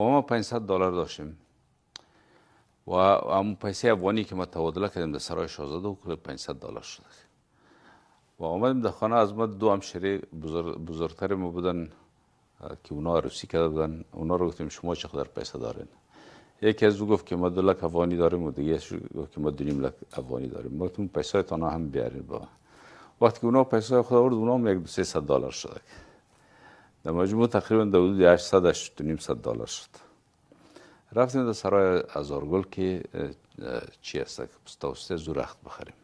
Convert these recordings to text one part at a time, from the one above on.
و ما 500 دلار داشتیم و اون پیسه افغانی که ما تبادله کردیم در سرای شاهزاده و 500 دلار شده و آمدیم در خانه از ما دو همشری بزرگ بزرگتر ما بودن که اونا عروسی کرده بودن اونا رو گفتیم شما چقدر پیسه دارین یکی از او گفت که ما دو لک افغانی داریم و دیگه گفت که ما دو نیم لک افغانی داریم ما گفتیم پیسه تانا هم بیارین با وقتی که اونا پیسه خود آورد اونا هم یک دو سی صد دلار شده در مجموع تقریبا در حدود 800 800 دلار شد رفتیم در سرای ازارگل که چی هست زور رخت بخریم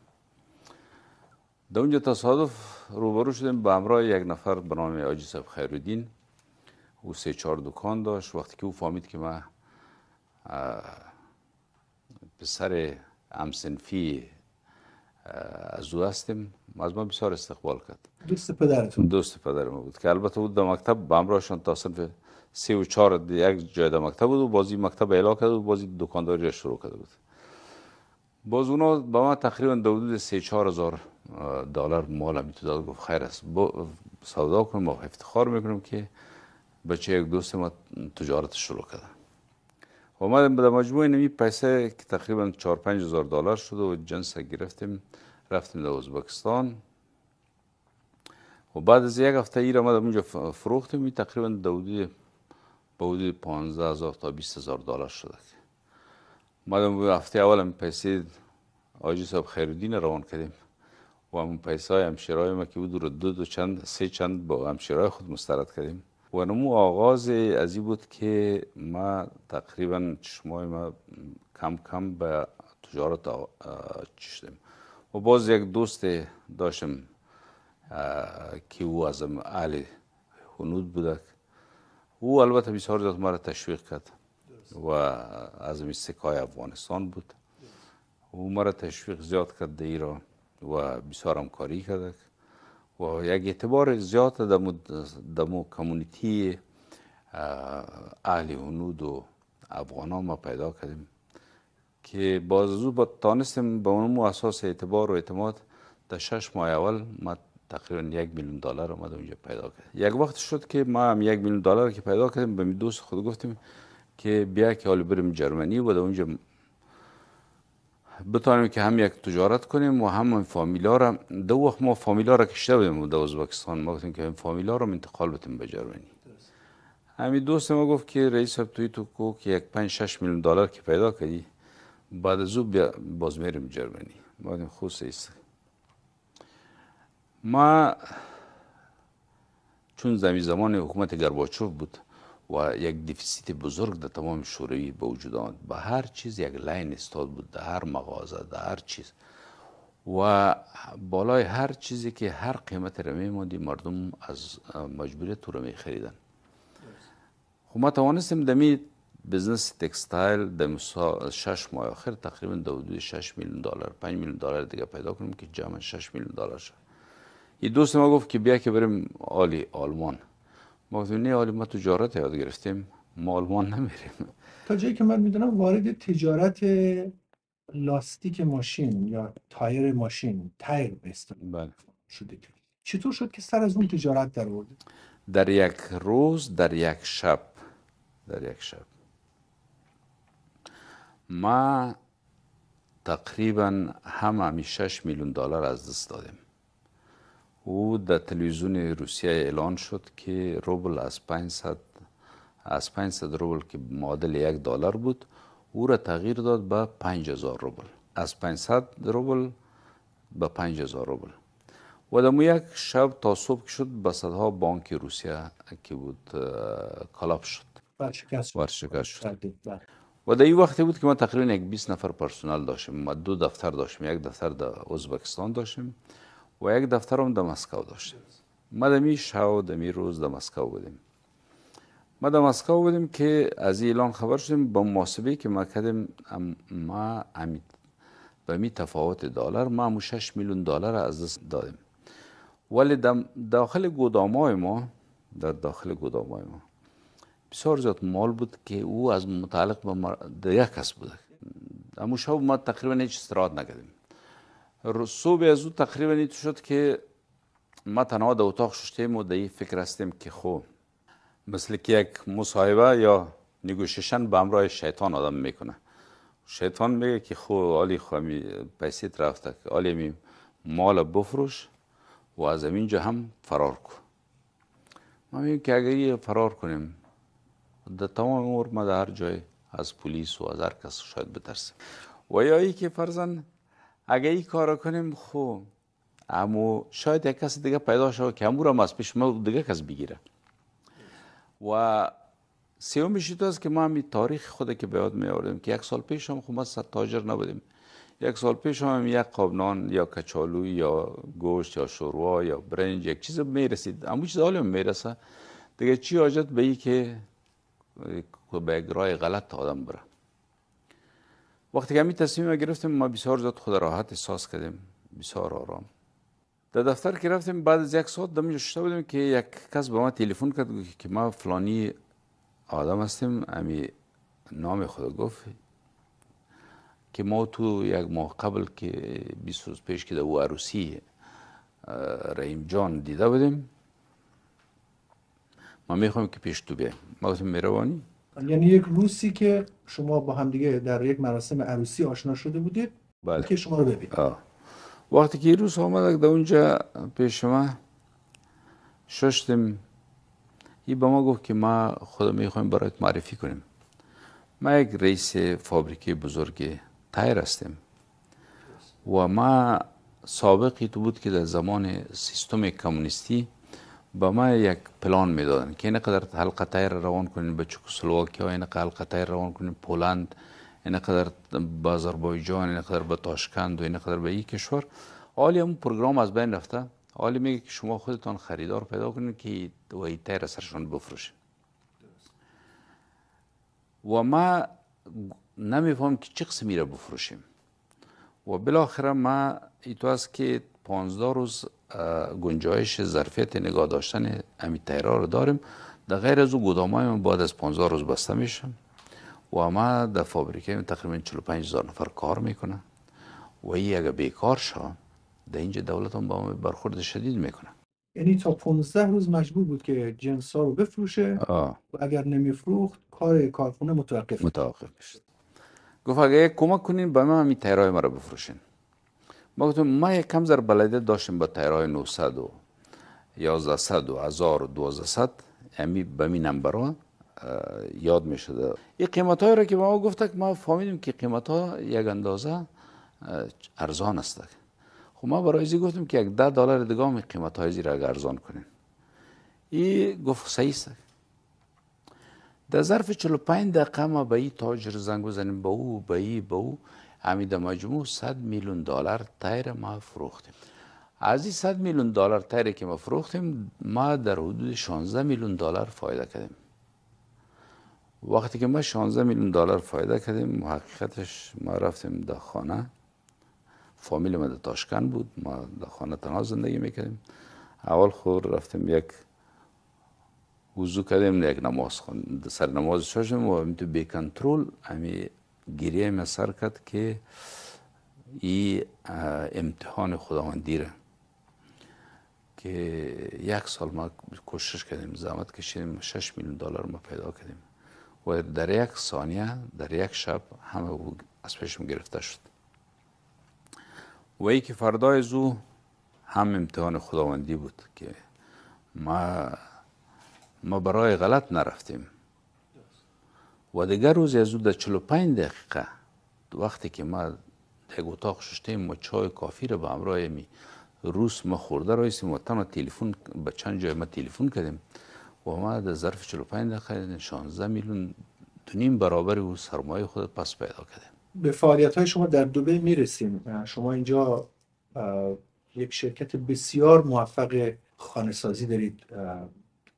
در اونجا تصادف روبرو شدیم به همراه یک نفر به نام آجی صاحب خیرالدین او سه چهار دکان داشت وقتی که او فهمید که من پسر همسنفی از او هستیم از ما بسیار استقبال کرد دوست پدرتون دوست پدر ما بود که البته بود در مکتب به همراهشان تا صرف سه و چهار یک جای در مکتب بود و بازی مکتب اعلا کرد و بازی دکانداری شروع کرده بود باز اونا به با ما تقریبا دو حدود سه چهار هزار دلار مال می داد گفت خیر است با سودا کنم افتخار میکنم که بچه یک دوست ما تجارت شروع کرده و ما در مجموع این پیسه که تقریبا 4 5 هزار دلار شده و جنس گرفتیم رفتیم به ازبکستان و خب بعد از یک هفته ای را اونجا فروختیم این تقریبا دودی به حدود 15 هزار تا 20 هزار دلار شده ما در هفته اول هم پیسه آجی صاحب خیرالدین روان کردیم و همون پیسه های همشیرهای ما که بود رو دو دو چند سه چند با همشیرهای خود مسترد کردیم و نمو آغاز از این بود که ما تقریبا چشمای ما کم کم به تجارت چشدیم و باز یک دوست داشتم که او از اهل هنود بود او البته بسیار زیاد مرا تشویق کرد و از سکای افغانستان بود او مرا تشویق زیاد کرد دیرا و بسیار همکاری کرد و یک اعتبار زیاد دمو, دمو کمیونیتی اهل هنود و افغان ما پیدا کردیم که باز از او با تانستیم به اون اساس اعتبار و اعتماد در شش ماه اول ما تقریبا یک میلیون دلار اومد اونجا پیدا کرد یک وقت شد که ما هم یک میلیون دلار که پیدا کردیم به دوست خود گفتیم که بیا که حال بریم جرمنی و در اونجا بتانیم که هم یک تجارت کنیم و هم فامیلا را دو وقت ما فامیلا را کشته بودیم در ازبکستان ما گفتیم که این فامیلا را انتقال بتیم به جرمنی همین دوست ما گفت که رئیس هم توی تو کو که یک پنج شش میلیون دلار که پیدا کردی بعد از او بیا باز میریم جرمنی گفتیم خوب سیست ما چون زمین زمان حکومت گرباچوف بود و یک دیفیسیت بزرگ در تمام شوروی به وجود آمد به هر چیز یک لاین استاد بود در هر مغازه در هر چیز و بالای هر چیزی که هر قیمت را میموند مردم از مجبوریت تو می میخریدن خب ما توانستیم دمی بزنس تکستایل در شش ماه آخر تقریبا دو دوی شش میلیون دلار پنج میلیون دلار دیگه پیدا کنیم که جمع 6 میلیون دلار شد این دوست ما گفت که بیا که بریم آلی آلمان مازونی عالی ما تجارت یاد گرفتیم مالمان نمیریم تا جایی که من میدونم وارد تجارت لاستیک ماشین یا تایر ماشین تایر بست بله. شده چطور شد که سر از اون تجارت در در یک روز در یک شب در یک شب ما تقریبا هم همی 6 میلیون دلار از دست دادیم او در تلویزیون روسیه اعلان شد که روبل از 500 از 500 روبل که معادل یک دلار بود او را تغییر داد به 5000 روبل از 500 روبل به 5000 روبل و در یک شب تا صبح شد به صدها بانک روسیه که بود کلاپ شد ورشکست شد بله. و در این وقتی بود که ما تقریبا یک 20 نفر پرسنل داشتیم ما دو دفتر داشتیم یک دفتر در دا ازبکستان داشتیم و یک دفترم در مسکو داشتیم ما شاو شو روز در مسکو بودیم ما در مسکو بودیم که از اعلان خبر شدیم با محاسبه که ما کردیم ما امید به می تفاوت دلار ما مو 6 میلیون دلار از دست دادیم ولی داخل گودامای ما در داخل گودامای ما بسیار زیاد مال بود که او از متعلق به یک کس بوده اما شب ما تقریبا هیچ استراحت نکردیم صبح از او تقریبا ایتو شد که ما تنها در اتاق ششتیم و در این فکر هستیم که خو خب، مثل که یک مصاحبه یا نگوششن به امراه شیطان آدم میکنه شیطان میگه که خو خب، آلی خو خب همی پیسیت رفته که آلی همی مال بفروش و از اینجا هم فرار کن ما میگم که اگر فرار کنیم در تمام عمر ما در هر جای از پلیس و از هر کس شاید بترسیم و یا ای که فرزن اگه این کار کنیم خو خب. اما شاید یک کس دیگه پیدا شد که را ما از پیش ما دیگه کس بگیره و سیومی تو است که ما همی تاریخ خود که به یاد آوردیم که یک سال پیش هم خود خب، ما تاجر نبودیم یک سال پیش هم یک قاب یا کچالو یا گوشت یا شوروا یا برنج یک چیز رسید، اما چیز می میرسه دیگه چی حاجت به که خب، به اگرای غلط آدم بره وقتی که همین تصمیم را گرفتیم ما بسیار زیاد خود راحت احساس کردیم بسیار آرام در دفتر که رفتیم بعد از یک ساعت دم شده بودیم که یک کس به ما تلفن کرد که ما فلانی آدم هستیم امی نام خود گفت که ما تو یک ماه قبل که 20 روز پیش که در او عروسی رحیم جان دیده بودیم ما میخوایم که پیش تو بیایم ما گفتیم میروانی یعنی یک روسی که شما با همدیگه در یک مراسم عروسی آشنا شده بودید بله. که شما رو ببینید وقتی که روس آمد در اونجا پیش شما ششتم ای به ما گفت که ما خدا میخوایم برایت معرفی کنیم ما یک رئیس فابریکه بزرگ تایر هستیم و ما سابقی تو بود که در زمان سیستم کمونیستی به ما یک پلان میدادن که اینقدر حلقه روان کنین به و اینقدر حلقه روان کنین پولند اینقدر به ازربایجان اینقدر به تاشکند و اینقدر به این کشور حالی همون پروگرام از بین رفته حالی میگه که شما خودتان خریدار پیدا کنین که این تایر سرشون بفروشین و ما نمیفهم که چه قسمی را بفروشیم و بالاخره ما ایتو است که پانزده روز گنجایش ظرفیت نگاه داشتن امی تیرا رو داریم در غیر از او گودام های بعد از 15 روز بسته میشم و ما در فابریکه تقریبا پنج زار نفر کار میکنه و ای اگه بیکار شا در اینجا دولت هم با ما برخورد شدید میکنه یعنی تا 15 روز مجبور بود که جنس ها رو بفروشه آه. و اگر نمیفروخت کار کارخونه متوقف متوقف میشد گفت اگه کمک کنین به ما همین تیرای ما رو بفروشین ما گفتم ما یک کم زر بلده داشتیم با تیرهای 900 و 1100 و 1000 و 1200 امی به می یاد می شده این قیمت را که با ما گفتک ما فهمیدیم که قیمت ها یک اندازه ارزان است خب ما برای زی گفتم که یک ده دلار دیگه هم قیمت های زی را ارزان کنیم این گفت صحیح است در ظرف 45 دقیقه ما به این تاجر زنگ بزنیم به او به این به او همین در مجموع 100 میلیون دلار تایر ما فروختیم از این 100 میلیون دلار تایر که ما فروختیم ما در حدود 16 میلیون دلار فایده کردیم وقتی که ما 16 میلیون دلار فایده کردیم حقیقتش ما رفتیم در خانه فامیل ما در تاشکن بود ما در خانه تنها زندگی میکردیم اول خور رفتیم یک وضو کردیم یک نماز خوند سر نماز شاشم و تو بی کنترل امی گریه سر کرد که ای امتحان خداوندی را که یک سال ما کوشش کردیم زحمت کشیدیم 6 میلیون دلار ما پیدا کردیم و در یک ثانیه در یک شب همه او از پیشم گرفته شد و ای که فردای زو هم امتحان خداوندی بود که ما ما برای غلط نرفتیم و دیگر روز از در 45 دقیقه وقتی که ما در اتاق ششتیم و چای کافی رو به همراه می روس ما خورده رایستیم و تنها تلفن به چند جای ما تلفن کردیم و ما در ظرف 45 دقیقه 16 میلیون دونیم برابر او سرمایه خود پس پیدا کردیم به فعالیت های شما در دوبه میرسیم شما اینجا یک شرکت بسیار موفق خانه سازی دارید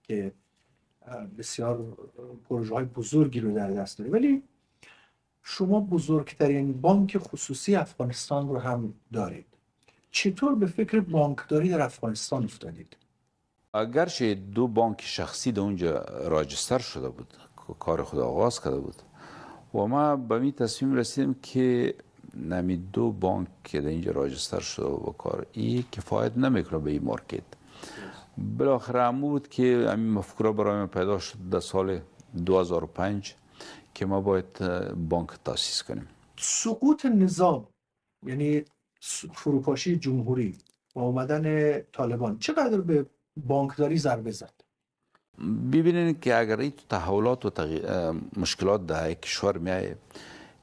که بسیار پروژه های بزرگی رو در دست داره ولی شما بزرگترین بانک خصوصی افغانستان رو هم دارید چطور به فکر بانکداری در افغانستان افتادید اگرچه دو بانک شخصی در اونجا راجستر شده بود کار خود آغاز کرده بود و ما به می تصمیم رسیدیم که نمی دو بانک که در اینجا راجستر شده و کار ای کفایت نمیکنه به این مارکت بالاخره امو بود که امی مفکوره برای پیدا شد در سال 2005 که ما باید بانک تاسیس کنیم سقوط نظام یعنی فروپاشی جمهوری و آمدن طالبان چقدر به بانکداری ضربه زد ببینید که اگر این تحولات و مشکلات در یک کشور میایه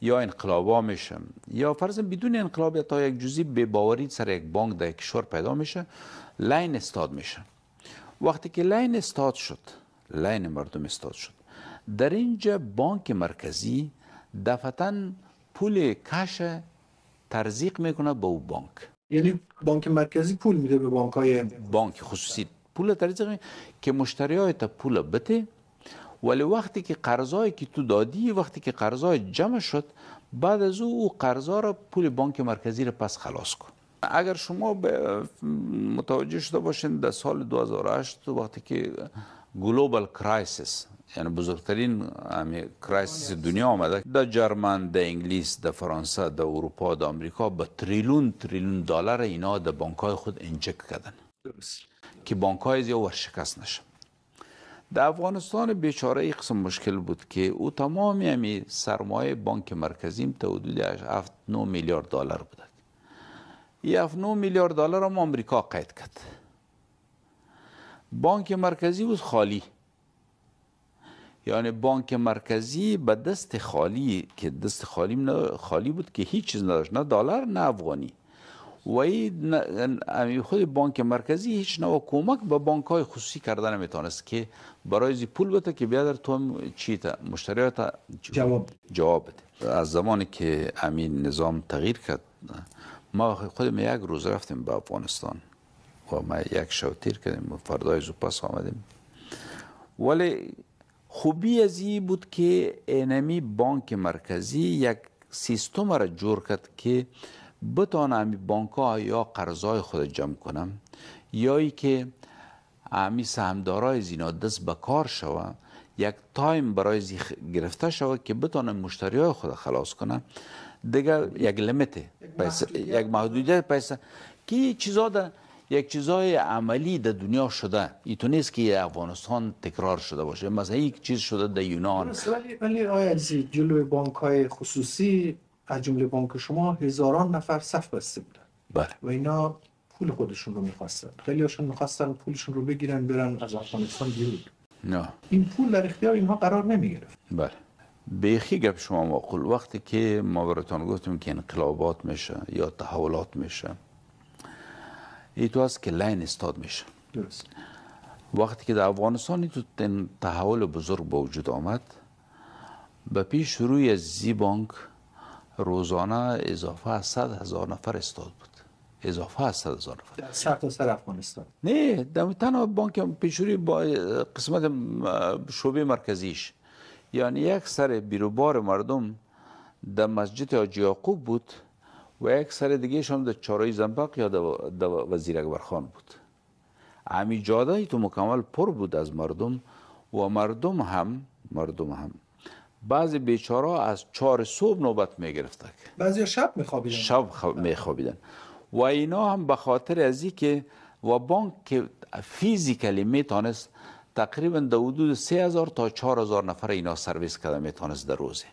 یا انقلابا میشه یا فرض بدون انقلاب یا تا یک جزی به باوری سر یک بانک در یک کشور پیدا میشه لاین استاد میشه وقتی که لین استاد شد لین مردم استاد شد در اینجا بانک مرکزی دفتا پول کش ترزیق میکنه به او بانک یعنی بانک مرکزی پول میده به بانک های بانک خصوصی پول ترزیق که مشتری های تا پول بته ولی وقتی که قرضایی که تو دادی وقتی که قرضای جمع شد بعد از او او قرضا را پول بانک مرکزی را پس خلاص کن اگر شما به متوجه شده باشین در سال 2008 وقتی که گلوبال کرایسیس یعنی بزرگترین کرایسیس یعنی دنیا آمده در جرمن در انگلیس در فرانسه در اروپا در آمریکا به تریلون تریلون دلار اینا در بانکای خود انجک کردن که بانکای زیاد ورشکست نشه در افغانستان بیچاره ای قسم مشکل بود که او تمامی همی سرمایه بانک مرکزیم تا حدود 7 9 میلیارد دلار بوده یفنو میلیارد دلار هم امریکا قید کرد بانک مرکزی بود خالی یعنی بانک مرکزی به دست خالی که دست خالی خالی بود که هیچ چیز نداشت نه دلار نه افغانی و این یعنی خود بانک مرکزی هیچ نوع کمک به بانک های خصوصی کردن میتونست که برای زی پول بده که بیادر تو چی مشتریات جواب جواب از زمانی که امین نظام تغییر کرد ما خودم یک روز رفتیم به افغانستان و ما یک شو تیر کردیم و فردای زو پس آمدیم ولی خوبی از این بود که اینمی بانک مرکزی یک سیستم را جور کرد که بتانه همی بانک ها یا قرضای خود جمع کنم یا ای که همی سهمدارای زینا دست به کار شوه یک تایم برای زی گرفته شوه که بتانه مشتری های خود خلاص کنم. دیگه یک لیمیت پیسه یک محدودیت پیسه کی چیزا ده یک چیزای عملی در دنیا شده تو نیست که افغانستان تکرار شده باشه مثلا یک چیز شده در یونان ولی ولی آیا جلوی بانک های خصوصی از جمله بانک شما هزاران نفر صف بسته بودن بله و اینا پول خودشون رو میخواستن خیلی هاشون میخواستن پولشون رو بگیرن برن از افغانستان بیرون نه این پول در اختیار اینها قرار نمیگرفت بله بیخی گپ شما معقول وقتی که ما براتان گفتیم که انقلابات میشه یا تحولات میشه ای تو هست که لین استاد میشه درست وقتی که در افغانستان تو تحول بزرگ با وجود آمد به پیش روی زی بانک روزانه اضافه از صد هزار نفر استاد بود اضافه از صد هزار نفر در سر سر افغانستان نه تنها بانک پیش روی با قسمت شعبه مرکزیش یعنی یک سر بیروبار مردم در مسجد حاجی یعقوب بود و یک سر دیگه هم در چارای زنبق یا در وزیر اکبر بود امی جاده تو مکمل پر بود از مردم و مردم هم مردم هم بعضی بیچارا از چهار صبح نوبت می گرفتن بعضی شب می خوابیدن شب خو... می خوابیدن و اینا هم به خاطر ازی که و بانک که فیزیکلی می تانست تقریبا در حدود 3000 تا 4000 نفر اینا سرویس کرده میتونست در روزه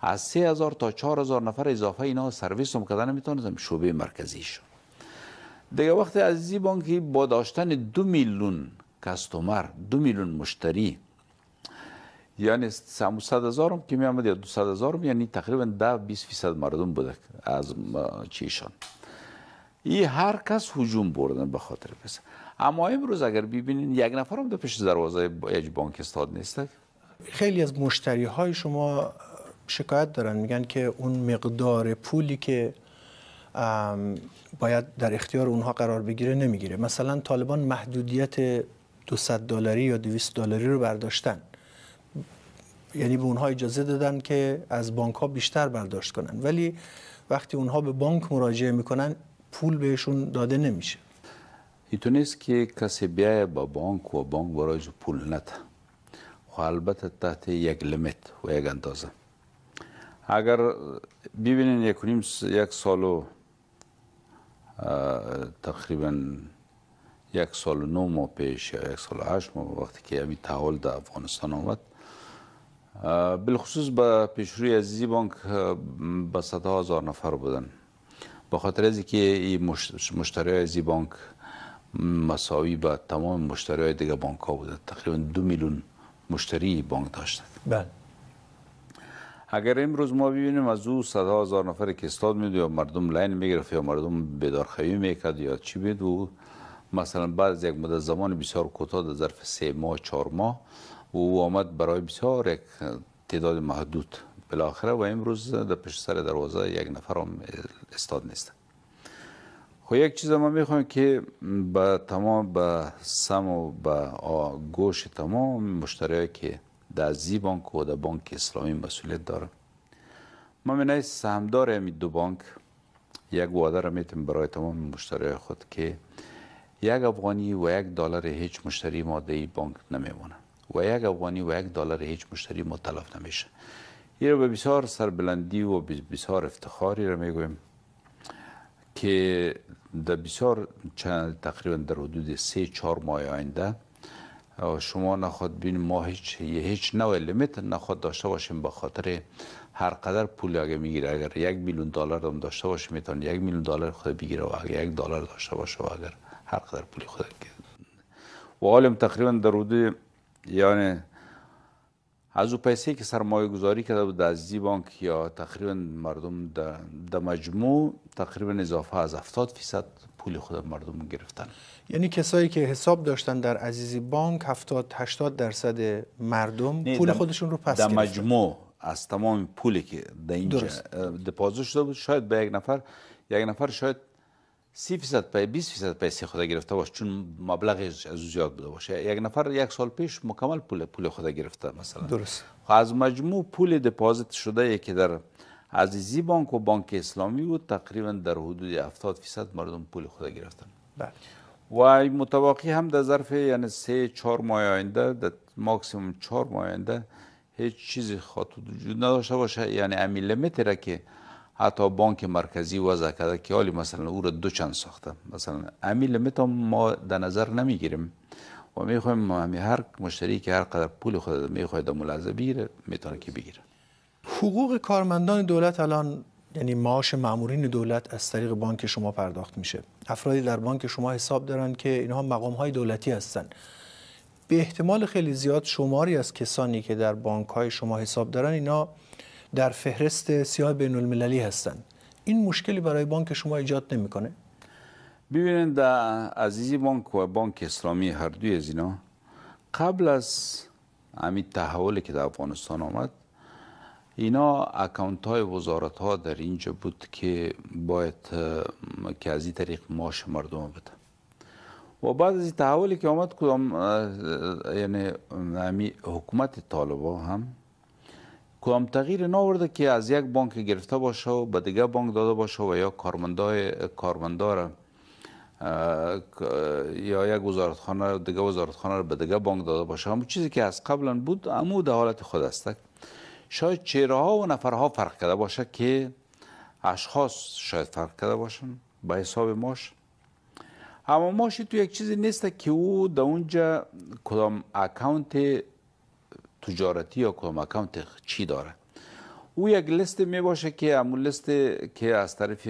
از 3000 تا 4000 نفر اضافه اینا سرویس هم کردن میتونستم شعبه مرکزی شو دیگه از زی بانکی با داشتن دو میلیون کستومر دو میلیون مشتری یعنی 300 هزار هم که میامد یا 200 هزار هم یعنی تقریبا 10 20 فیصد مردم بوده از چیشان این هر کس حجوم بردن به خاطر بسه اما امروز اگر ببینین یک نفر هم در پیش دروازه یک بانک استاد نیست خیلی از مشتری های شما شکایت دارن میگن که اون مقدار پولی که باید در اختیار اونها قرار بگیره نمیگیره مثلا طالبان محدودیت 200 دلاری یا 200 دلاری رو برداشتن یعنی به اونها اجازه دادن که از بانک ها بیشتر برداشت کنن ولی وقتی اونها به بانک مراجعه میکنن پول بهشون داده نمیشه Ütüneski kasıbiye bank ve bank barajı pulnet. Halbette tahte yek limit ve yek antaza. اگر ببینین یک نیم یک سال و تقریبا یک سال و نو ماه پیش یا یک سال و هشت ماه وقتی که همین تحول در افغانستان آمد بالخصوص به پیشروی عزیزی بانک به صدها هزار نفر بودن به خاطر از که مشتری عزیزی بانک مساوی با تمام مشتری های دیگه بانک ها بودند. تقریبا دو میلیون مشتری بانک داشتند. بله اگر امروز ما ببینیم از او صدها هزار نفر که استاد میده یا مردم لین میگرفت یا مردم بدارخوی میکرد یا چی بید و مثلا بعد از یک مدت زمان بسیار کوتاه در ظرف سه ماه چهار ماه او آمد برای بسیار یک تعداد محدود بالاخره و امروز در پشت سر دروازه یک نفر هم استاد نیست خو خب یک چیز ما میخوایم که به تمام به سم و به گوش تمام مشتری که در زی بانک و در بانک اسلامی مسئولیت داره ما منای سهمدار همی دو بانک یک وعده را میتیم برای تمام مشتری خود که یک افغانی و یک دلار هیچ مشتری ما در بانک نمیمونه و یک افغانی و یک دلار هیچ مشتری ما نمیشه این رو به بسیار سربلندی و بسیار افتخاری رو میگویم که در بسیار چند تقریبا در حدود سه چهار ماه آینده شما نخواد بین ما هیچ هیچ نوع لیمیت نخواد داشته باشیم به خاطر هر قدر پول اگه میگیره اگر یک میلیون دلار هم داشته باشه میتونه یک میلیون دلار خود بگیره و اگر یک دلار داشته باشه و اگر هر قدر پولی خود و عالم تقریبا در حدود یعنی از او پیسه که سرمایه گذاری کرده بود از زی بانک یا تقریبا مردم در مجموع تقریبا اضافه از 70 فیصد پول خود مردم گرفتن یعنی کسایی که حساب داشتن در عزیزی بانک 70 80 درصد مردم پول خودشون رو پس در مجموع از تمام پولی که در اینجا دپازیت شده بود شاید به یک نفر یک نفر شاید سی فیصد پای بیست فیصد پیسی خدا گرفته باش چون مبلغ از زیاد بوده باشه یک نفر یک سال پیش مکمل پول پول خدا گرفته مثلا درست خب از مجموع پول دپازیت شده که در عزیزی بانک و بانک اسلامی بود تقریبا در حدود 70 فیصد مردم پول خدا گرفتن بله و متوقع هم در ظرف یعنی سه چهار ماه آینده در ماکسیموم چهار ماه آینده هیچ چیزی خاطر وجود نداشته باشه یعنی امیل لیمیتی که حتی بانک مرکزی وضع کرده که حالی مثلا او را دو چند ساخته مثلا امیل لیمیت ما در نظر نمیگیریم و میخوایم همی هر مشتری که هر قدر پول خود میخواید ملاحظه بگیره میتونه که بگیره حقوق کارمندان دولت الان یعنی معاش مامورین دولت از طریق بانک شما پرداخت میشه افرادی در بانک شما حساب دارن که اینها مقام های دولتی هستند به احتمال خیلی زیاد شماری از کسانی که در بانک های شما حساب دارن اینا در فهرست سیاه بین المللی هستند این مشکلی برای بانک شما ایجاد نمیکنه ببینید در عزیزی بانک و بانک اسلامی هر دوی از اینا قبل از امید تحولی که در افغانستان آمد اینا اکانت های وزارت ها در اینجا بود که باید که از این طریق ماش مردم بده و بعد از این تحولی که آمد کدام یعنی حکومت طالبا هم هم تغییر ناورده که از یک بانک گرفته باشه و به دیگه بانک داده باشه و یا کارمندای کارمندار یا یک وزارتخانه دیگه وزارتخانه رو به دیگه بانک داده باشه همون چیزی که از قبلا بود اما در حالت خود است شاید چهره ها و نفرها فرق کرده باشه که اشخاص شاید فرق کرده باشن به حساب ماش اما ماشی تو یک چیزی نیست که او در اونجا کدام اکاونت تجارتی یا کوم اکاونت چی داره او یک لیست می باشه که امون لیست که از طرف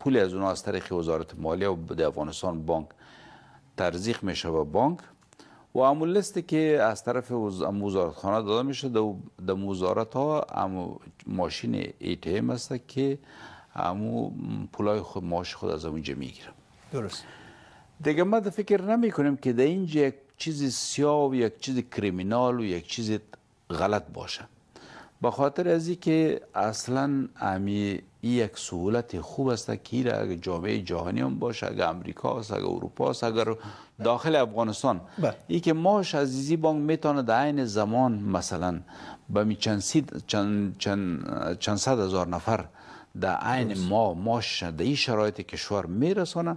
پول از اونا از طریق وزارت مالی و به افغانستان بانک ترزیخ میشه به بانک و امون لیست که از طرف خانه داده میشه در وزارت ها امو ماشین تیم است که امو پولای خود ماش خود از اونجا میگیره درست دیگه ما فکر نمی کنیم که در اینجا چیزی سیاه و یک چیزی کریمینال و یک چیزی غلط باشه به خاطر از که اصلا امی یک سهولت خوب است که ایره اگر جامعه جهانی هم باشه اگر امریکا است اگر اروپا است اگر داخل افغانستان ای که ماش عزیزی بانک میتونه در عین زمان مثلا به چند, چند, چند, چند صد هزار نفر در عین ما ماش در این شرایط کشور میرسانه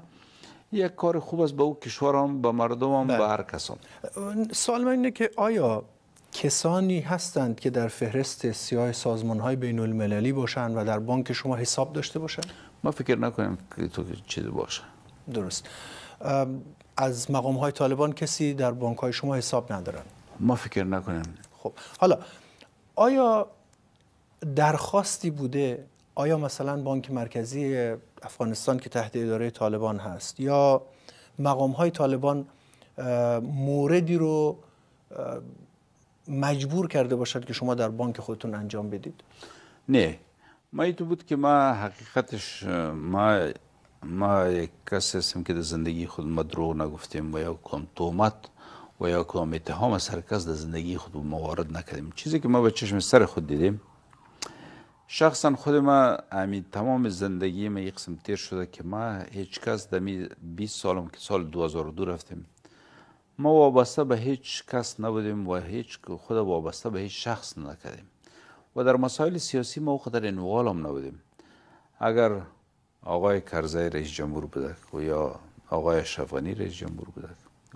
یک کار خوب است به او کشورم به مردمم به بله. هر هم. سوال من اینه که آیا کسانی هستند که در فهرست سیاه سازمان های بین المللی باشند و در بانک شما حساب داشته باشند؟ ما فکر نکنیم که تو چیزی باشه درست از مقام های طالبان کسی در بانک های شما حساب ندارن؟ ما فکر نکنیم خب حالا آیا درخواستی بوده آیا مثلا بانک مرکزی افغانستان که تحت اداره طالبان هست یا مقام های طالبان موردی رو مجبور کرده باشد که شما در بانک خودتون انجام بدید نه ما تو بود که ما حقیقتش ما ما یک کسی هستیم که در زندگی خود ما دروغ نگفتیم و یا کم تومت و یا کم اتهام کس در زندگی خود موارد نکردیم چیزی که ما به چشم سر خود دیدیم شخصا خود ما امید تمام زندگی ما یک قسم تیر شده که ما هیچ کس دمی 20 سالم که سال 2002 رفتیم ما وابسته به هیچ کس نبودیم و هیچ خود وابسته به هیچ شخص نکردیم و در مسائل سیاسی ما خود در انوال هم نبودیم اگر آقای کرزای رئیس جمهور بوده و یا آقای شفانی رئیس جمهور بوده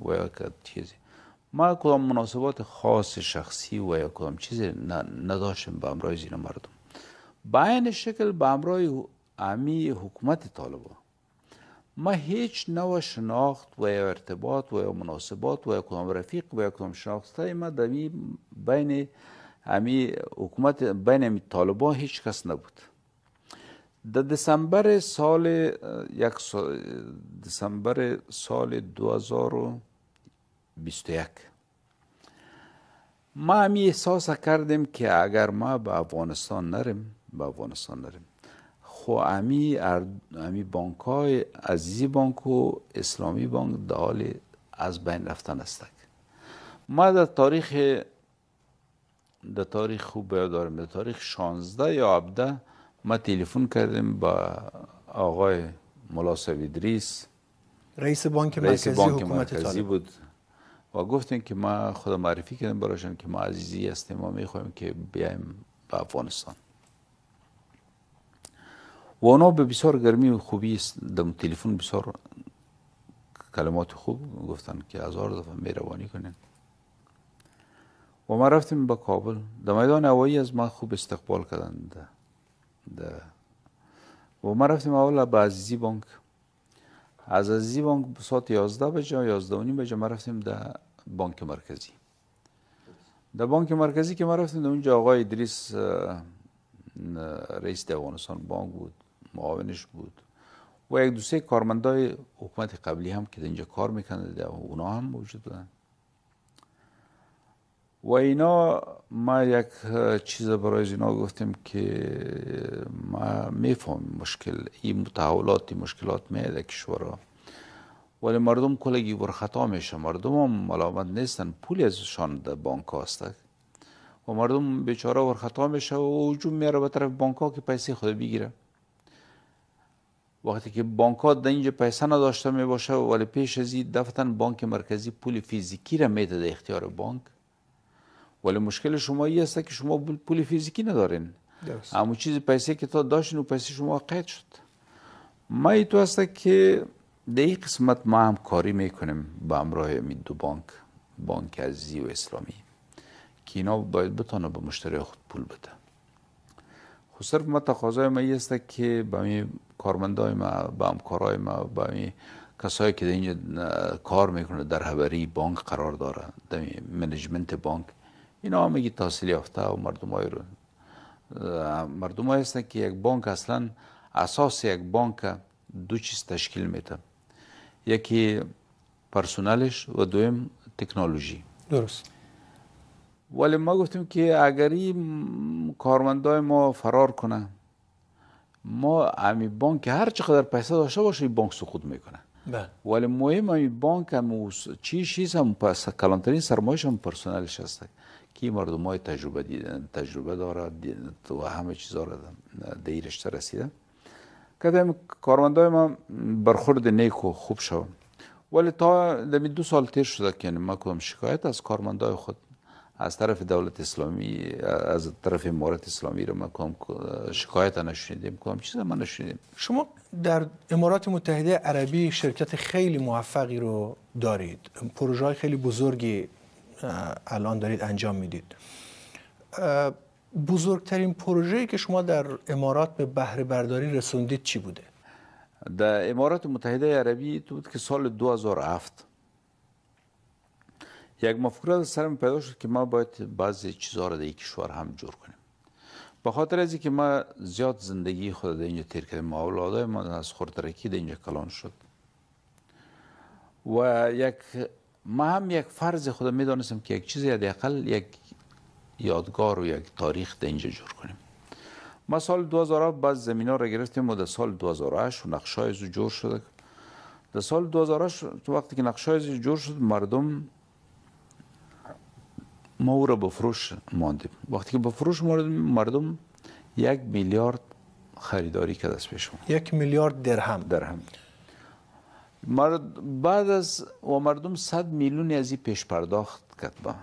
و یا چیزی ما کدام مناسبات خاص شخصی و یا کدام چیزی نداشتیم به امرای زین مردم بین شکل به امی حکومت طالبا ما هیچ نو شناخت و یا ارتباط و یا مناسبات و یا کدام رفیق و یا کدام شناخته ما دمی بین امی حکومت بین امی طالبا هیچ کس نبود در دسامبر سال یک سال دسامبر سال 2021 ما امی احساس کردیم که اگر ما به افغانستان نریم به افغانستان داریم خو خب، امی, امی بانک های عزیزی بانک و اسلامی بانک در حال از بین رفتن استک ما در تاریخ در تاریخ خوب بیادارم در تاریخ 16 یا 17 ما تلفن کردیم با آقای ملا سویدریس رئیس بانک مرکزی, رئیس بانک حکومت مرکزی بود و گفتیم که ما خدا معرفی کردیم براشون که ما عزیزی هستیم و میخوایم که بیایم به افغانستان و به بسیار گرمی و خوبی دم تلفن بسیار کلمات خوب گفتن که هزار دفعه میروانی کنین و ما رفتیم به کابل در میدان هوایی از ما خوب استقبال کردن ده. و ما رفتیم اول به عزیزی بانک از عزیزی بانک ساعت 11 بجا 11 و نیم بجا ما رفتیم در بانک مرکزی در بانک مرکزی که ما رفتیم در اونجا آقای ادریس رئیس افغانستان بانک بود معاونش بود و یک دو سه کارمندای حکومت قبلی هم که اینجا کار میکنند اونا هم موجود بودن و اینا ما یک چیز برای اینا گفتیم که ما میفهم مشکل این متحولات مشکلات میده کشورا ولی مردم کلگی بر خطا میشه مردم هم ملامت نیستن پول ازشان در بانک هست و مردم بیچاره بر خطا میشه و هجوم میاره به طرف بانک ها که پیسی خود بگیره وقتی که بانک ها در اینجا پیسه نداشته می باشه ولی پیش از این دفتن بانک مرکزی پول فیزیکی را میده اختیار بانک ولی مشکل شما این است که شما پول فیزیکی ندارین اما چیز پیسه که تا داشتین و پیسه شما قید شد ما ای تو است که در این قسمت ما هم کاری میکنیم با امراه این دو بانک بانک عزیزی و اسلامی که اینا باید بتانه به مشتری خود پول بده خو صرف ما تقاضای ما است که به می کارمندای ما به همکارای ما به می کسایی که در اینجا کار میکنه در حبری بانک قرار داره در منیجمنت بانک اینا هم میگی تحصیل یافته و مردمای رو مردم های هستن که یک بانک اصلا اساس یک بانک دو چیز تشکیل میده یکی پرسونالش و دویم تکنولوژی درست ولی ما گفتیم که اگر کارمندای ما فرار کنه ما امی بانک هر چقدر پیسه داشته باشه این بانک سقوط میکنه بله ولی مهم امی بانک هم چی چیز هم پس کلانترین سرمایش هم پرسنلش هست که مردم های تجربه دیدن تجربه دارد دیدن و همه چیز را دیرش رسیدن که کارمندای ما برخورد نیک خوب شد ولی تا دمی دو سال تیر شده که ما کدام شکایت از کارمندای خود از طرف دولت اسلامی از طرف امارات اسلامی رو ما کام شکایت نشنیدیم کام چیز ما نشنیدیم شما در امارات متحده عربی شرکت خیلی موفقی رو دارید پروژه های خیلی بزرگی الان دارید انجام میدید بزرگترین پروژه‌ای که شما در امارات به بهره برداری رسوندید چی بوده در امارات متحده عربی بود که سال 2007 یک مفکوره در سرم پیدا شد که ما باید بعضی چیزها را در این کشور هم جور کنیم به خاطر از که ما زیاد زندگی خود در اینجا تیر کردیم اولادای ما از خوردرکی در اینجا کلان شد و یک ما هم یک فرض خود می دانستم که یک چیزی حداقل یک یادگار و یک تاریخ در اینجا جور کنیم ما سال 2007 بعض زمین ها را گرفتیم و در سال 2008 نقشه جور شد در سال 2008 وقتی که نقشه جور شد مردم ما او را به فروش ماندیم وقتی که به فروش ماندیم مردم یک میلیارد خریداری کرد از پیش ما یک میلیارد درهم درهم مرد بعد از و مردم صد میلیون از این پیش پرداخت کرد با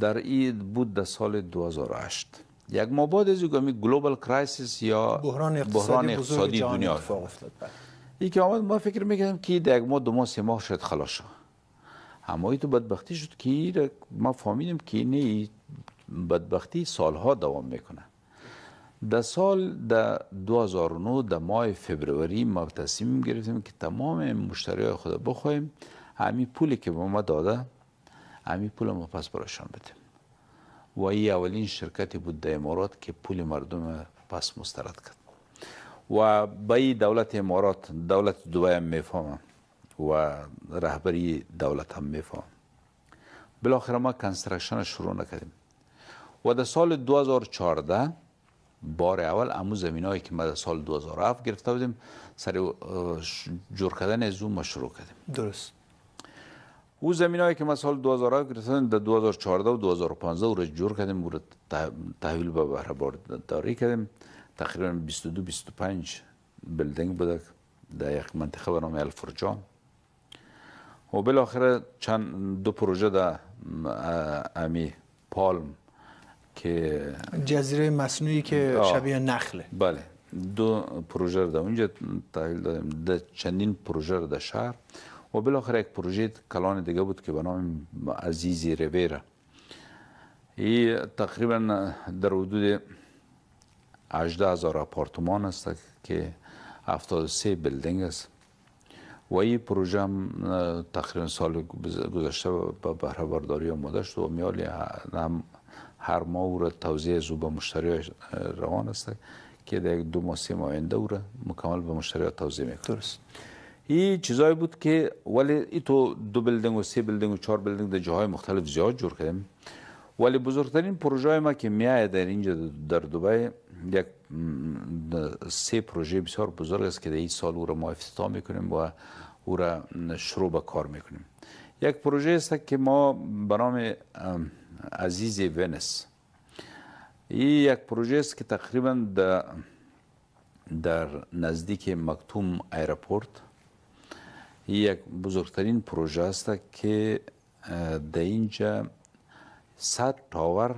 در اید بود در سال 2008 یک ما بعد از گمی گلوبال کرایسیس یا بحران اقتصادی, بحران اقتصادی دنیا افتاد بله. ای که آمد ما فکر میکنم که یک ما دو ماه سه ماه شد خلاص شد اما ای تو بدبختی شد که ما فهمیدیم که نه بدبختی سالها دوام میکنه در سال در 2009 در ماه فبروری ما تصمیم گرفتیم که تمام مشتری خود بخویم همین پولی که به ما داده همین پول ما پس براشان بدیم و ای اولین شرکتی بود در امارات که پول مردم پس مسترد کرد و به دولت امارات دولت دوبایم میفهمم و رهبری دولت هم میفهم بالاخره ما کنسترکشن شروع نکردیم و در سال 2014 بار اول امو زمینایی که ما در سال 2007 گرفته بودیم سر جور کردن از ما شروع کردیم درست او زمینایی که ما سال 2007 گرفتن در 2014 و 2015 او را جور کردیم او را تحویل به بهره بارداری کردیم تقریبا 22 25 بلدنگ بود در یک منطقه به نام الفرجان و بالاخره چند دو پروژه در امی پالم که جزیره مصنوعی که شبیه نخله بله دو پروژه در اونجا تحویل دادیم ده چندین پروژه در شهر و بالاخره یک پروژه کلان دیگه بود که به نام عزیزی ریویرا ای تقریبا در حدود 18 هزار آپارتمان است که 73 بلدنگ است و این پروژه هم تقریبا سال گذشته به بهره برداری آماده شد و میالی هم هر ماه او را توزیع زو به مشتری روان است که در دو ماه سه ماه آینده او را مکمل به مشتری توزیع میکنه درست این چیزایی بود که ولی ای تو دو بلدنگ و سه بلدنگ و چهار بلدنگ در جاهای مختلف زیاد جور کردیم ولی بزرگترین پروژه ما که میایه در اینجا در دبی یک سه پروژه بسیار بزرگ است که در این سال او را ما افتتاح میکنیم و او را شروع به کار میکنیم یک پروژه است که ما به نام عزیز ونس این یک پروژه است که تقریبا در در نزدیک مکتوم ایرپورت یک بزرگترین پروژه است که در اینجا صد تاور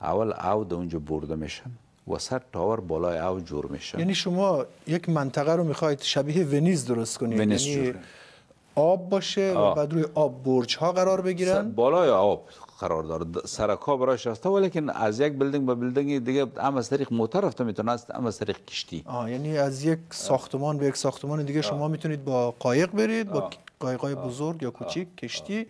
اول او در اونجا برده میشن و سر تاور بالای او جور میشه یعنی شما یک منطقه رو میخواید شبیه ونیز درست کنید ونیز یعنی آب باشه و بعد روی آب برج ها قرار بگیرن بالای آب قرار داره سرکا شسته ولی ولیکن از یک بلدنگ به بلدنگ دیگه هم از طریق موتور رفته میتونه است هم از طریق کشتی آه یعنی از یک ساختمان به یک ساختمان دیگه شما میتونید با قایق برید با قایقای بزرگ یا کوچیک کشتی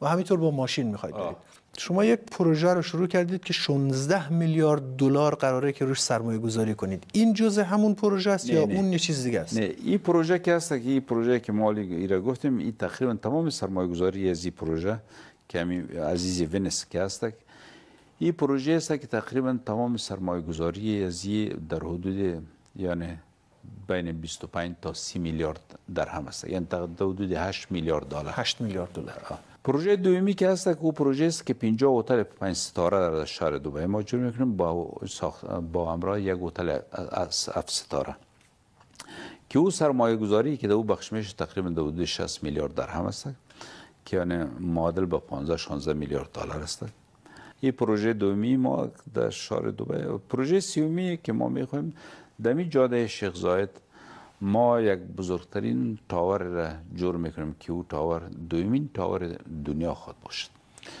و همینطور با ماشین میخواید برید شما یک پروژه رو شروع کردید که 16 میلیارد دلار قراره که روش سرمایه گذاری کنید این جزء همون پروژه است یا نه. اون یه چیز دیگه است نه این پروژه که هست که این پروژه که ما ایرا گفتیم این تقریبا تمام سرمایه گذاری از این پروژه که عزیز ونس که هست این پروژه است که تقریبا تمام سرمایه گذاری از در حدود یعنی بین 25 تا 30 میلیارد درهم است یعنی در حدود 8 میلیارد دلار 8 میلیارد دلار پروژه دومی که هست که او پروژه است که 50 هتل 5 ستاره در شهر دبی ما جور میکنیم با ساخت با همراه یک هتل از 7 ستاره که او سرمایه گذاری که در او بخش میشه تقریبا حدود 60 میلیارد درهم است که یعنی معادل به 15 16 میلیارد دلار است این پروژه دومی ما در شهر دبی پروژه سیومی که ما میخوایم دمی جاده شیخ زاید ما یک بزرگترین تاور را جور میکنیم که او تاور دومین تاور دنیا خود باشد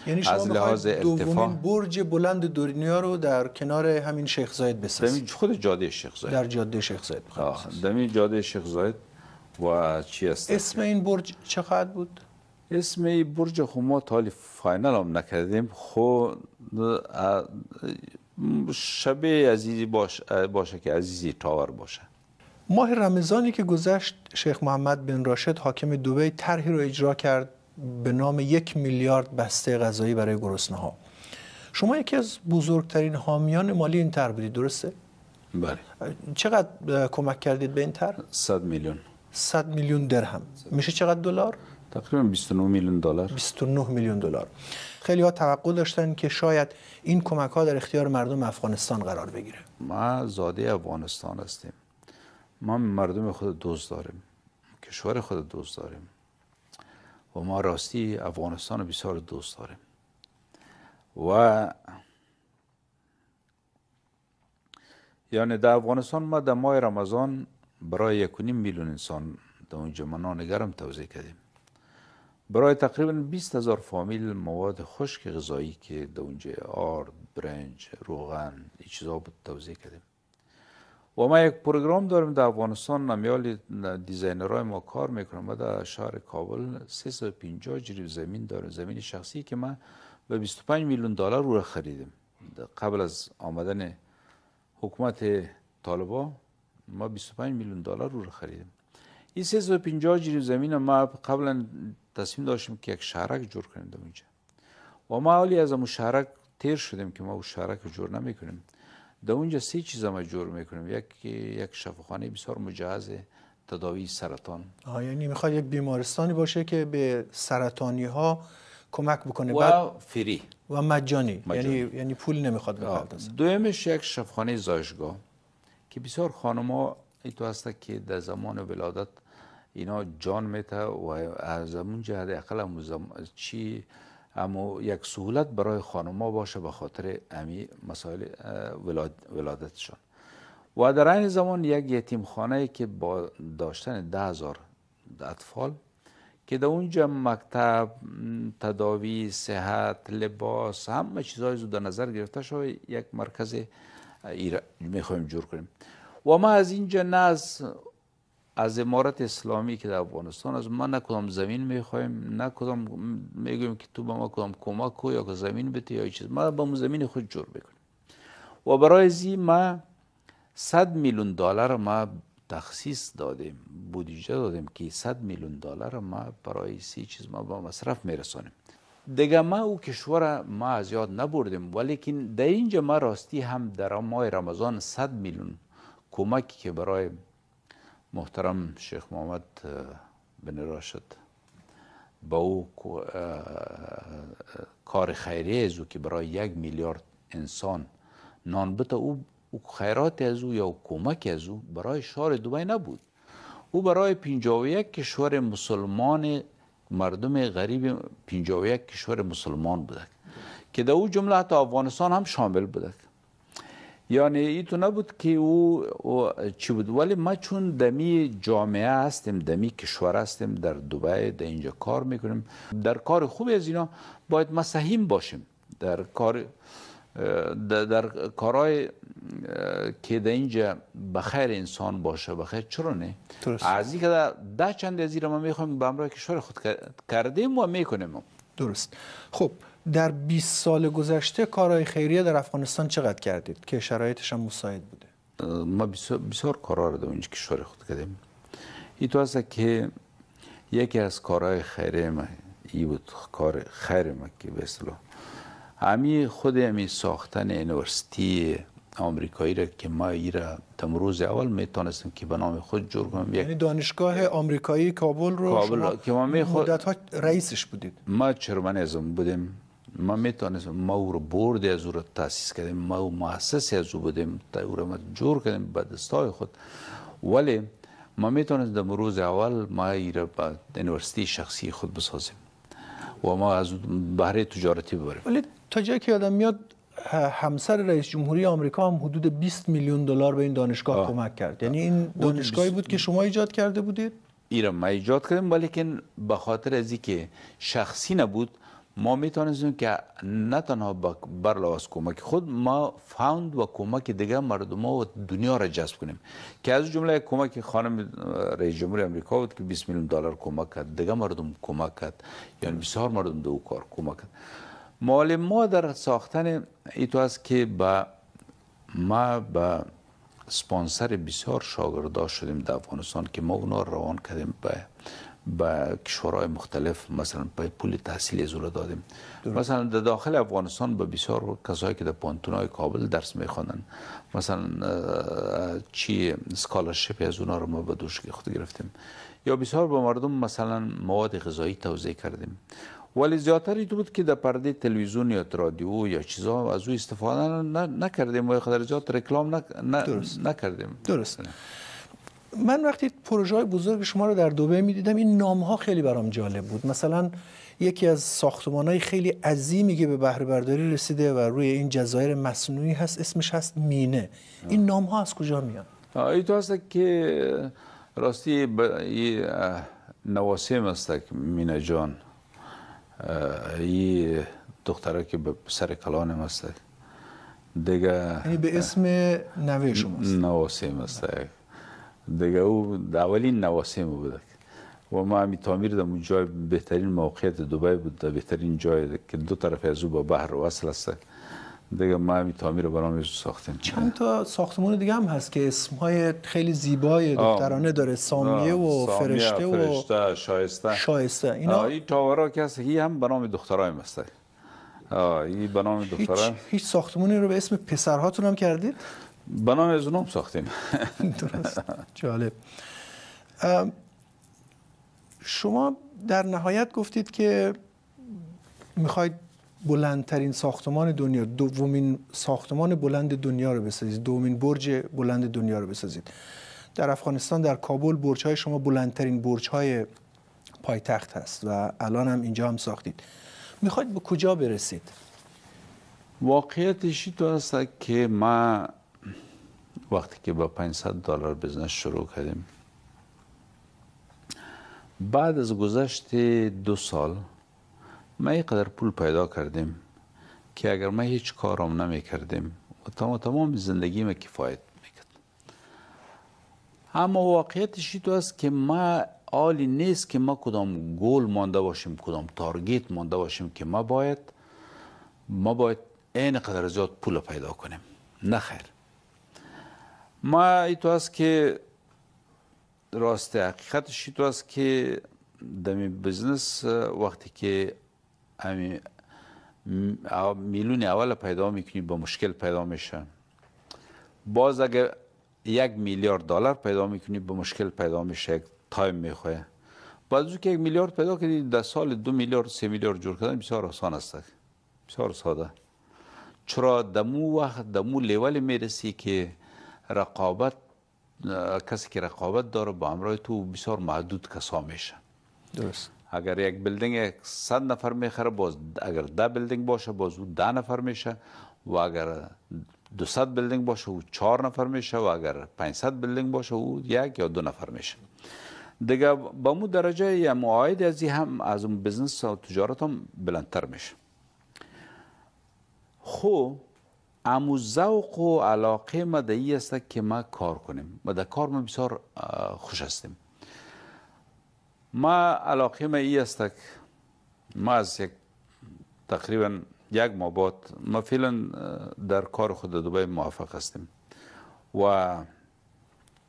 یعنی شما از لحاظ ارتفاع برج بلند دنیا رو در کنار همین شیخ زاید بسازید خود جاده شیخ زاید در جاده شیخ زاید همین جاده شیخ زاید و چی است اسم این برج چقدر بود اسم این برج خو خب ما تا فاینال هم نکردیم خو خب، شبه عزیزی باش باشه که عزیزی تاور باشه ماه رمضانی که گذشت شیخ محمد بن راشد حاکم دوبه طرحی رو اجرا کرد به نام یک میلیارد بسته غذایی برای گرسنه شما یکی از بزرگترین حامیان مالی این طرح بودید درسته بله چقدر کمک کردید به این طرح 100 میلیون 100 میلیون درهم میشه چقدر دلار تقریبا 29 میلیون دلار 29 میلیون دلار خیلی ها توقع داشتن که شاید این کمک ها در اختیار مردم افغانستان قرار بگیره ما زاده افغانستان هستیم ما مردم خود دوست داریم کشور خود دوست داریم و ما راستی افغانستان بسیار دوست داریم و یعنی در افغانستان ما در ماه رمضان برای یکونیم میلیون انسان در اونجا منانگرم توضیح کردیم برای تقریبا 20 هزار فامیل مواد خشک غذایی که در اونجا آرد، برنج، روغن، ای چیزا بود توضیح کردیم و ما یک پروگرام داریم در افغانستان نمیال دیزاینرهای ما کار میکنم و در شهر کابل 350 جریب زمین داریم زمین شخصی که ما به 25 میلیون دلار رو خریدیم قبل از آمدن حکومت طالبا ما 25 میلیون دلار رو خریدیم این 350 جریب زمین ما قبلا تصمیم داشتیم که یک شهرک جور کنیم در اونجا و ما حالی از اون شهرک تیر شدیم که ما اون شهرک جور نمیکنیم در اونجا سه چیز ما جور میکنیم یک یک شفخانه بسیار مجهز تداوی سرطان آه یعنی میخواد یک بیمارستانی باشه که به سرطانی ها کمک بکنه و فری و مجانی, یعنی- مجانی. یعنی یعنی پول نمیخواد بپردازه دومش یک شفاخانه زایشگاه که بسیار ها تو هست که در زمان ولادت اینا جان میته و از اون جهت اقل هم چی اما یک سهولت برای خانوما باشه به خاطر امی مسائل ولادتشان و در این زمان یک یتیم خانه که با داشتن ده هزار اطفال که در اونجا مکتب، تداوی، صحت، لباس همه چیزهای زود در نظر گرفته شده یک مرکز میخوایم جور کنیم و ما از اینجا نه از از امارت اسلامی که در افغانستان از ما نه کدام زمین میخوایم نه کدام میگویم که تو به ما کدام کمک کو یا که زمین بده یا چیز ما به زمین خود جور بکنیم و برای زی ما 100 میلیون دلار ما تخصیص دادیم بودجه دادیم که 100 میلیون دلار ما برای سی چیز ما با مصرف میرسانیم دیگه ما او کشور ما از یاد نبردیم ولیکن در اینجا ما راستی هم در ماه رمضان 100 میلیون کمکی که برای محترم شیخ محمد بن راشد با او کار خیریه از او که برای یک میلیارد انسان نان بتا او خیرات از او یا کمک از او برای شهر دوبای نبود او برای 51 کشور مسلمان مردم غریب 51 کشور مسلمان بود که در او جمله حتی افغانستان هم شامل بودک یعنی تو نبود که او, چی بود ولی ما چون دمی جامعه هستیم دمی کشور هستیم در دوبای در اینجا کار میکنیم در کار خوبی از اینا باید ما سهیم باشیم در کار در, در کارهای که در اینجا بخیر انسان باشه بخیر چرا نه درست. از این که ده چند از ما میخوایم به امرای کشور خود کردیم و میکنیم درست خب در 20 سال گذشته کارهای خیریه در افغانستان چقدر کردید که شرایطش هم مساعد بوده ما بسیار, کارا رو در اینجا کشور خود کردیم این تو هست که یکی از کارهای خیریه ما ای بود کار خیر ما که به اصطلاح همی خود همی ساختن یونیورسیتی آمریکایی را که ما ای را تمروز اول میتونستم که به نام خود جور کنم یعنی دانشگاه آمریکایی کابل رو کابل شما که ما می ها رئیسش بودید ما چرمن ازم بودیم ما میتونیم ما او رو برد از او رو تاسیس کردیم ما او محسس از او بودیم تا او رو جور کردیم به دستای خود ولی ما در روز اول ما ای رو به انورسیتی شخصی خود بسازیم و ما از بهره تجارتی ببریم ولی تا جایی که یادم میاد همسر رئیس جمهوری آمریکا هم حدود 20 میلیون دلار به این دانشگاه کمک کرد یعنی این دانشگاهی بود که شما ایجاد کرده بودید ایران ما ایجاد کردیم ولی به خاطر ازی که شخصی نبود ما میتونستیم که نه تنها بر از کمک خود ما فاند و کمک دیگه مردم و دنیا را جذب کنیم که از جمله کمک خانم رئیس جمهور امریکا بود که 20 میلیون دلار کمک کرد دیگه مردم کمک کرد یعنی بسیار مردم دو کار کمک کرد مال ما در ساختن ایتو است که با ما با سپانسر بسیار شاگرده شدیم در افغانستان که ما اونا روان کردیم به به کشورهای مختلف مثلا پول تحصیل زور دادیم درست. مثلا در داخل افغانستان به بسیار کسایی که در پانتونای کابل درس میخوانند مثلا چی سکالرشپ از اونا رو ما به دوش خود گرفتیم یا بسیار به مردم مثلا مواد غذایی توزیع کردیم ولی زیادتری تو بود که در پرده تلویزیون یا رادیو یا چیزا از او استفاده نکردیم و خدر زیاد رکلام نکردیم درست, درست. من وقتی پروژه های بزرگ شما رو در دوبه می این نام ها خیلی برام جالب بود مثلا یکی از ساختمان خیلی عظیمی که به بهره برداری رسیده و روی این جزایر مصنوعی هست اسمش هست مینه این نام ها از کجا میان این تو هست که راستی ب... نواسم است مینه جان این دختره که به سر کلان است دیگه یعنی به اسم نوه شماست نواسم است دیگه او اولین اولین نواسم بود و ما می تعمیر دم جای بهترین موقعیت دبی بود دا بهترین جای که دو طرف از او با بحر وصل است دیگه ما می تعمیر رو برام ساختیم چند تا ساختمون دیگه هم هست که اسم های خیلی زیبای دخترانه داره سامیه و فرشته, فرشته و شایسته شایسته اینا این تاورا که هست هی هم برام دخترای هست این به نام دختران هیچ, هیچ ساختمونی رو به اسم پسرهاتون هم کردید؟ بنام از نام ساختیم درست جالب شما در نهایت گفتید که میخواید بلندترین ساختمان دنیا دومین ساختمان بلند دنیا رو بسازید دومین برج بلند دنیا رو بسازید در افغانستان در کابل برج های شما بلندترین برج های پایتخت هست و الان هم اینجا هم ساختید میخواید به کجا برسید واقعیتش تو هست که ما وقتی که با 500 دلار بزنس شروع کردیم بعد از گذشت دو سال ما اینقدر پول پیدا کردیم که اگر ما هیچ کارم نمی کردیم و تمام تمام زندگی ما کفایت میکرد اما واقعیتش تو است که ما عالی نیست که ما کدام گول مانده باشیم کدام تارگیت مانده باشیم که ما باید ما باید اینقدر زیاد پول پیدا کنیم نه ما تو است که راسته حقیقتش تو است که دمی بزنس وقتی که امی میلیون اول پیدا میکنی با مشکل پیدا میشه باز اگر یک میلیارد دلار پیدا میکنی با مشکل پیدا میشه تایم میخواه بعد که یک میلیارد پیدا کردی در سال دو میلیارد سه میلیارد جور کردن بسیار آسان است بسیار ساده چرا دمو وقت دمو لیول میرسی که رقابت کسی که رقابت داره با همراه تو بسیار محدود کسا میشه درست اگر یک بلدینگ 100 نفر میخره باز اگر ده بلدینگ باشه باز او ده نفر میشه و اگر 200 بلدینگ باشه او چهار نفر میشه و اگر 500 بلدینگ باشه او یک یا دو نفر میشه دیگه با مو درجه یا معاید از هم از اون بزنس و تجارت هم بلندتر میشه خو خب، امو و علاقه ما ای است که ما کار کنیم ما در کار ما بسیار خوش هستیم ما علاقه ما ای است که ما از یک تقریبا یک ماه ما فعلا در کار خود دوبای دبی موفق هستیم و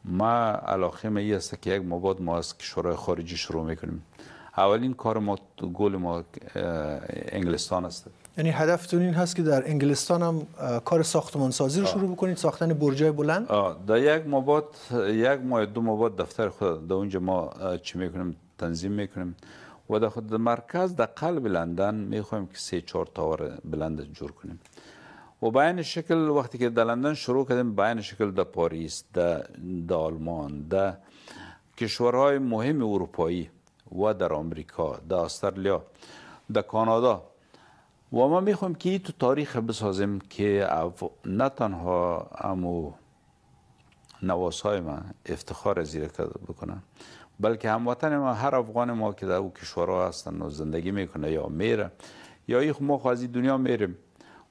ما علاقه ما ای است که یک ماه بعد ما از کشورهای خارجی شروع میکنیم اولین کار ما گل ما انگلستان است یعنی هدفتون این هست که در انگلستان هم کار ساختمان سازی رو شروع بکنید ساختن برجای بلند در یک مباد یک ماه دو مباد دفتر خود در اونجا ما چی میکنیم تنظیم میکنیم و در خود در مرکز در قلب لندن میخوایم که سه چهار تاور بلند جور کنیم و به این شکل وقتی که در لندن شروع کردیم به این شکل در پاریس در آلمان در کشورهای مهم اروپایی و در آمریکا در استرالیا در کانادا و ما میخوام که تو تاریخ بسازیم که نه تنها امو نواس های ما افتخار زیر بکنن بلکه هموطن ما هر افغان ما که در او کشورها هستن و زندگی میکنه یا میره یا خو ما خوازی دنیا میریم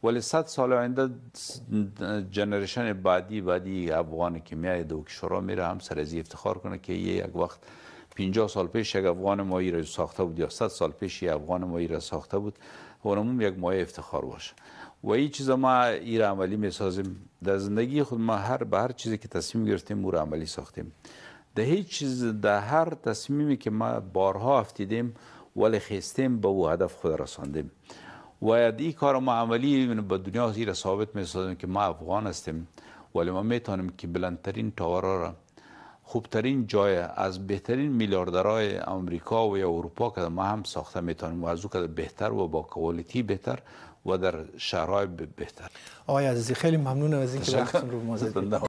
ولی صد سال آینده جنریشن بعدی بعدی افغان که میاد دو کشورها میره هم سر از افتخار کنه که یک وقت 50 سال پیش یک افغان ما را ساخته بود یا صد سال پیش یک افغان ما را ساخته بود هنوم یک مایه افتخار باشه و این چیزا ما ایر عملی میسازیم در زندگی خود ما هر به چیزی که تصمیم گرفتیم او عملی ساختیم در هیچ چیز در هر تصمیمی که ما بارها افتیدیم ولی خیستیم به او هدف خود رساندیم و این کار ما عملی به دنیا زیر ثابت میسازیم که ما افغان هستیم ولی ما میتونیم که بلندترین تاورا را خوبترین جای از بهترین میلیاردرای آمریکا و یا اروپا که ما هم ساخته میتونیم و از او بهتر و با کوالیتی بهتر و در شهرهای بهتر آقای عزیزی خیلی ممنونم از اینکه وقتتون رو ما